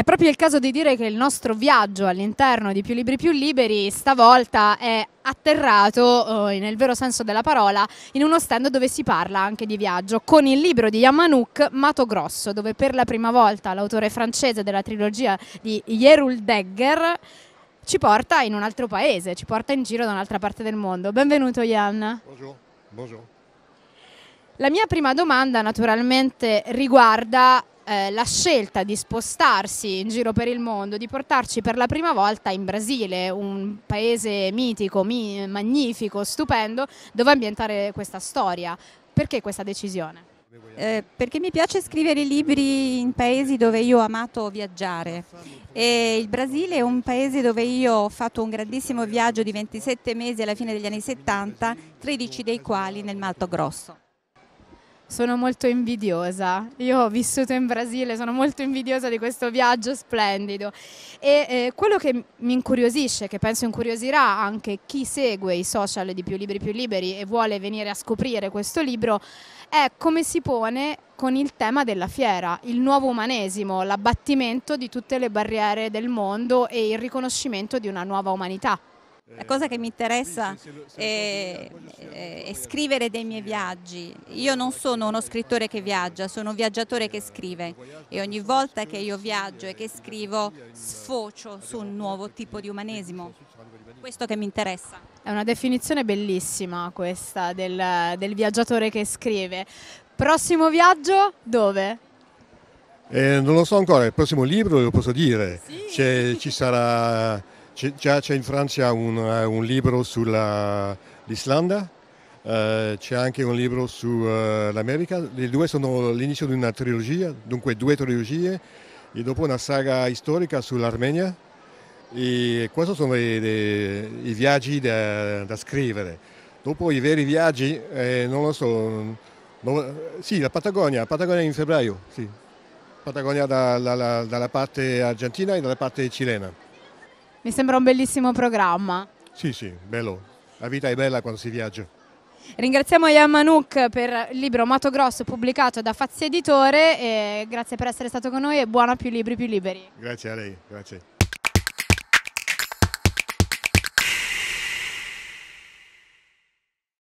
È proprio il caso di dire che il nostro viaggio all'interno di Più Libri Più Liberi stavolta è atterrato, eh, nel vero senso della parola, in uno stand dove si parla anche di viaggio, con il libro di Yamanouk Mato Grosso, dove per la prima volta l'autore francese della trilogia di Yerul Degger ci porta in un altro paese, ci porta in giro da un'altra parte del mondo. Benvenuto Yann. Buongiorno. Buongiorno. La mia prima domanda naturalmente riguarda eh, la scelta di spostarsi in giro per il mondo, di portarci per la prima volta in Brasile, un paese mitico, mi- magnifico, stupendo, dove ambientare questa storia. Perché questa decisione? Eh, perché mi piace scrivere libri in paesi dove io ho amato viaggiare e il Brasile è un paese dove io ho fatto un grandissimo viaggio di 27 mesi alla fine degli anni 70, 13 dei quali nel Mato Grosso sono molto invidiosa. Io ho vissuto in Brasile, sono molto invidiosa di questo viaggio splendido. E eh, quello che mi incuriosisce, che penso incuriosirà anche chi segue i social di Più Libri Più Liberi e vuole venire a scoprire questo libro, è come si pone con il tema della fiera, il nuovo umanesimo, l'abbattimento di tutte le barriere del mondo e il riconoscimento di una nuova umanità. La cosa che mi interessa eh, sì, se lo, se lo è, e scrivere dei miei viaggi. Io non sono uno scrittore che viaggia, sono un viaggiatore che scrive e ogni volta che io viaggio e che scrivo sfocio su un nuovo tipo di umanesimo. Questo che mi interessa. È una definizione bellissima questa del, del viaggiatore che scrive. Prossimo viaggio dove? Eh, non lo so ancora, il prossimo libro lo posso dire. Sì. Ci sarà, già c'è in Francia un, eh, un libro sull'Islanda eh, c'è anche un libro sull'America, eh, uh, i due sono l'inizio di una trilogia, dunque due trilogie, e dopo una saga storica sull'Armenia. E questi sono i, i, i viaggi da, da, scrivere. Dopo i veri viaggi, eh, non lo so, no, sì, la Patagonia, Patagonia in febbraio, sì. Patagonia da, da, dalla parte argentina e dalla parte cilena. Mi sembra un bellissimo programma. Sì, sì, bello. La vita è bella quando si viaggia. Ringraziamo Ian Manuk per il libro Mato Grosso pubblicato da Fazzi Editore grazie per essere stato con noi e buona più libri più liberi. Grazie a lei, grazie.